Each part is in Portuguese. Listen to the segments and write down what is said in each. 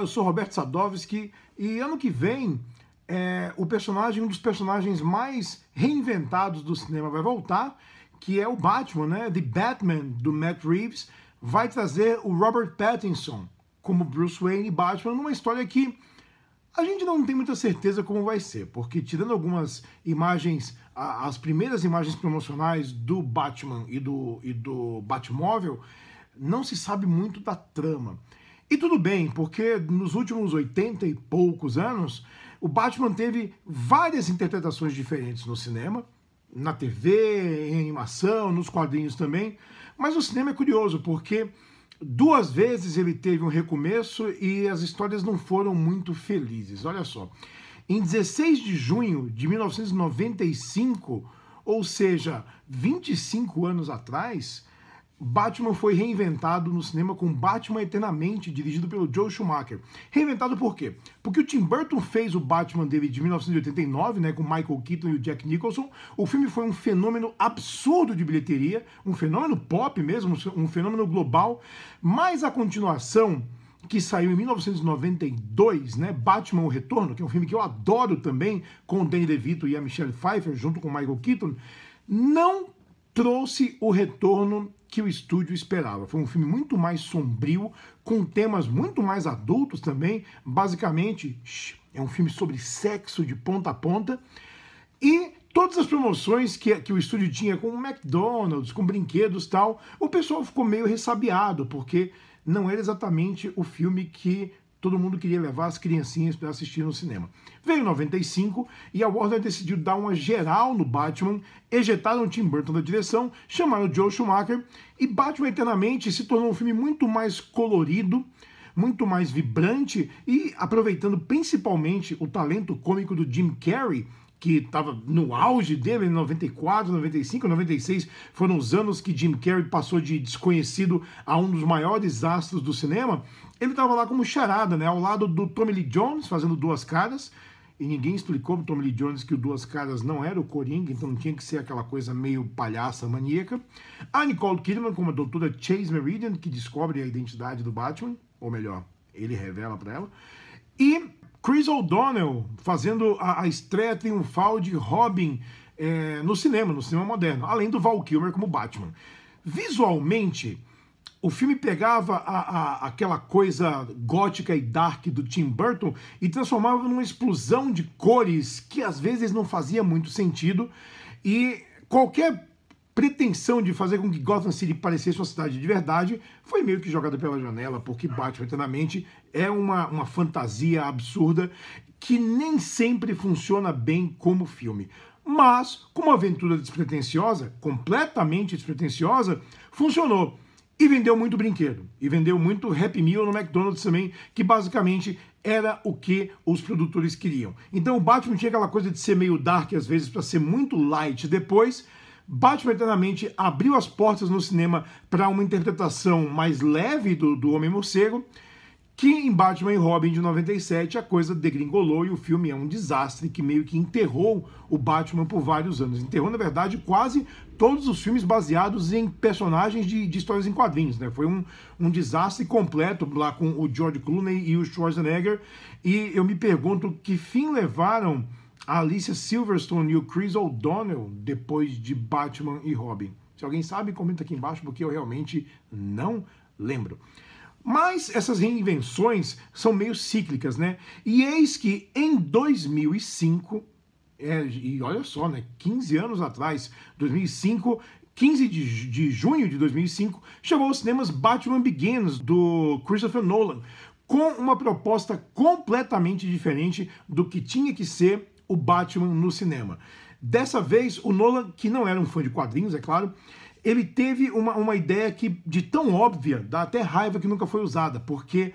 eu sou Roberto Sadovski e ano que vem é, o personagem, um dos personagens mais reinventados do cinema vai voltar, que é o Batman, né? The Batman, do Matt Reeves, vai trazer o Robert Pattinson como Bruce Wayne e Batman numa história que a gente não tem muita certeza como vai ser, porque tirando algumas imagens, as primeiras imagens promocionais do Batman e do, e do Batmóvel, não se sabe muito da trama. E tudo bem, porque nos últimos 80 e poucos anos, o Batman teve várias interpretações diferentes no cinema, na TV, em animação, nos quadrinhos também. Mas o cinema é curioso, porque duas vezes ele teve um recomeço e as histórias não foram muito felizes. Olha só. Em 16 de junho de 1995, ou seja, 25 anos atrás, Batman foi reinventado no cinema com Batman Eternamente, dirigido pelo Joe Schumacher. Reinventado por quê? Porque o Tim Burton fez o Batman dele de 1989, né, com Michael Keaton e o Jack Nicholson. O filme foi um fenômeno absurdo de bilheteria, um fenômeno pop mesmo, um fenômeno global. Mas a continuação que saiu em 1992, né, Batman o Retorno, que é um filme que eu adoro também, com o Danny DeVito e a Michelle Pfeiffer junto com o Michael Keaton, não trouxe o retorno que o estúdio esperava. Foi um filme muito mais sombrio, com temas muito mais adultos também. Basicamente, é um filme sobre sexo de ponta a ponta. E todas as promoções que, que o estúdio tinha com o McDonald's, com brinquedos tal, o pessoal ficou meio ressabiado, porque não era exatamente o filme que Todo mundo queria levar as criancinhas para assistir no cinema. Veio 95 e a Warner decidiu dar uma geral no Batman, ejetaram o Tim Burton da direção, chamaram o Joe Schumacher e Batman Eternamente se tornou um filme muito mais colorido, muito mais vibrante e aproveitando principalmente o talento cômico do Jim Carrey, que estava no auge dele, em 94, 95, 96, foram os anos que Jim Carrey passou de desconhecido a um dos maiores astros do cinema, ele estava lá como charada, né? Ao lado do Tommy Lee Jones, fazendo duas caras, e ninguém explicou pro Tommy Lee Jones que o Duas Caras não era o Coringa, então tinha que ser aquela coisa meio palhaça, maníaca. A Nicole Kidman como a doutora Chase Meridian, que descobre a identidade do Batman, ou melhor, ele revela para ela. E Chris O'Donnell fazendo a, a estreia triunfal de Robin é, no cinema, no cinema moderno, além do Val Kilmer como Batman. Visualmente, o filme pegava a, a, aquela coisa gótica e dark do Tim Burton e transformava numa explosão de cores que às vezes não fazia muito sentido e qualquer pretensão de fazer com que Gotham City parecesse uma cidade de verdade foi meio que jogada pela janela, porque Batman eternamente é uma, uma fantasia absurda que nem sempre funciona bem como filme. Mas, como aventura despretensiosa, completamente despretensiosa, funcionou. E vendeu muito brinquedo. E vendeu muito Happy Meal no McDonald's também, que basicamente era o que os produtores queriam. Então o Batman tinha aquela coisa de ser meio dark às vezes para ser muito light depois, Batman Eternamente abriu as portas no cinema para uma interpretação mais leve do, do Homem-Morcego, que em Batman e Robin de 97 a coisa degringolou e o filme é um desastre que meio que enterrou o Batman por vários anos. Enterrou, na verdade, quase todos os filmes baseados em personagens de, de histórias em quadrinhos, né? Foi um, um desastre completo lá com o George Clooney e o Schwarzenegger. E eu me pergunto que fim levaram a Alicia Silverstone e o Chris O'Donnell depois de Batman e Robin. Se alguém sabe, comenta aqui embaixo porque eu realmente não lembro. Mas essas reinvenções são meio cíclicas, né? E eis que em 2005, é, e olha só, né? 15 anos atrás, 2005, 15 de, de junho de 2005, chegou aos cinemas Batman Begins, do Christopher Nolan, com uma proposta completamente diferente do que tinha que ser o Batman no cinema. Dessa vez, o Nolan, que não era um fã de quadrinhos, é claro, ele teve uma, uma ideia que, de tão óbvia, dá até raiva que nunca foi usada, porque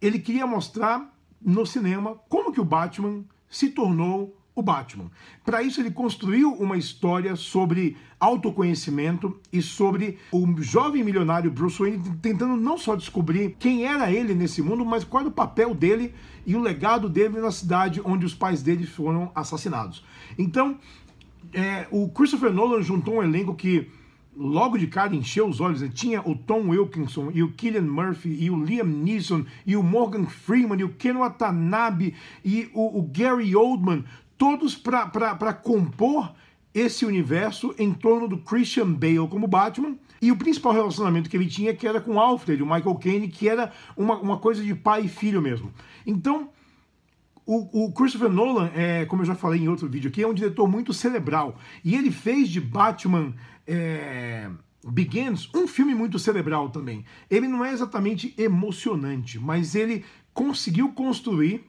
ele queria mostrar no cinema como que o Batman se tornou o Batman. Para isso, ele construiu uma história sobre autoconhecimento e sobre o jovem milionário Bruce Wayne tentando não só descobrir quem era ele nesse mundo, mas qual era o papel dele e o legado dele na cidade onde os pais dele foram assassinados. Então, é, o Christopher Nolan juntou um elenco que logo de cara encheu os olhos. Né? Tinha o Tom Wilkinson e o Killian Murphy e o Liam Neeson e o Morgan Freeman e o Ken Watanabe e o, o Gary Oldman todos para compor esse universo em torno do Christian Bale como Batman. E o principal relacionamento que ele tinha é que era com Alfred, o Michael Caine, que era uma, uma coisa de pai e filho mesmo. Então, o, o, Christopher Nolan, é, como eu já falei em outro vídeo aqui, é um diretor muito cerebral. E ele fez de Batman é, Begins um filme muito cerebral também. Ele não é exatamente emocionante, mas ele conseguiu construir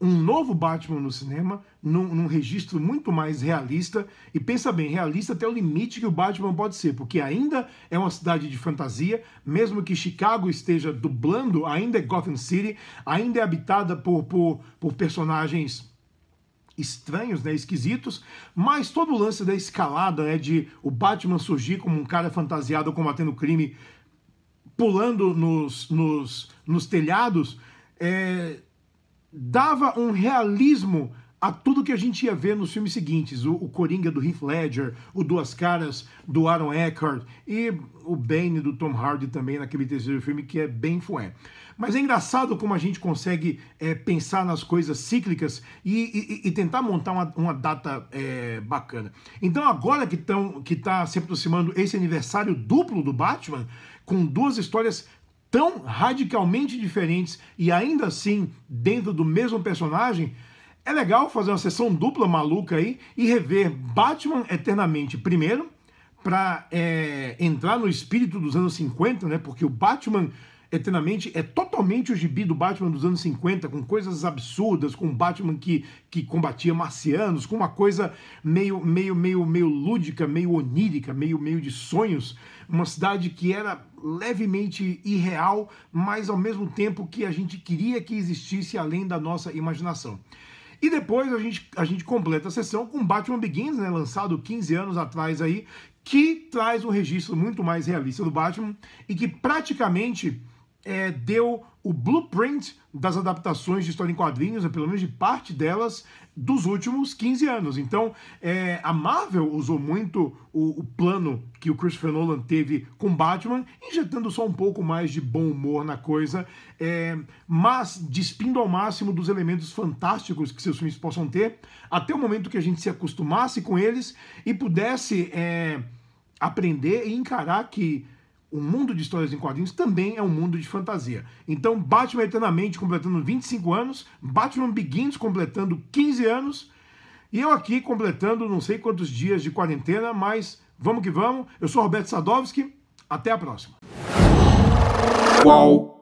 um novo Batman no cinema, num, num, registro muito mais realista. E pensa bem, realista até o limite que o Batman pode ser, porque ainda é uma cidade de fantasia, mesmo que Chicago esteja dublando, ainda é Gotham City, ainda é habitada por, por, por personagens estranhos, né, esquisitos, mas todo o lance da escalada, né, de o Batman surgir como um cara fantasiado combatendo crime, pulando nos, nos, nos telhados, é, dava um realismo a tudo que a gente ia ver nos filmes seguintes, o, o, Coringa do Heath Ledger, o Duas Caras do Aaron Eckhart e o Bane do Tom Hardy também naquele terceiro filme que é bem fué. Mas é engraçado como a gente consegue é, pensar nas coisas cíclicas e, e, e tentar montar uma, uma data é, bacana. Então agora que estão que está se aproximando esse aniversário duplo do Batman, com duas histórias tão radicalmente diferentes e ainda assim dentro do mesmo personagem, é legal fazer uma sessão dupla maluca aí e rever Batman eternamente primeiro para é, eh, entrar no espírito dos anos 50, né? Porque o Batman Eternamente é totalmente o gibi do Batman dos anos 50, com coisas absurdas, com o Batman que, que combatia marcianos, com uma coisa meio meio meio meio lúdica, meio onírica, meio meio de sonhos, uma cidade que era levemente irreal, mas ao mesmo tempo que a gente queria que existisse além da nossa imaginação. E depois a gente, a gente completa a sessão com Batman Begins, né, lançado 15 anos atrás aí, que traz um registro muito mais realista do Batman e que praticamente é, deu o blueprint das adaptações de história em quadrinhos, né, pelo menos de parte delas, dos últimos 15 anos. Então, é, a Marvel usou muito o, o, plano que o Christopher Nolan teve com Batman, injetando só um pouco mais de bom humor na coisa, é, mas despindo ao máximo dos elementos fantásticos que seus filmes possam ter, até o momento que a gente se acostumasse com eles e pudesse é, aprender e encarar que o mundo de histórias em quadrinhos também é um mundo de fantasia. Então, Batman Eternamente completando 25 anos, Batman Begins completando 15 anos, e eu aqui completando não sei quantos dias de quarentena, mas vamos que vamos. Eu sou Roberto Sadowski, até a próxima. Uau.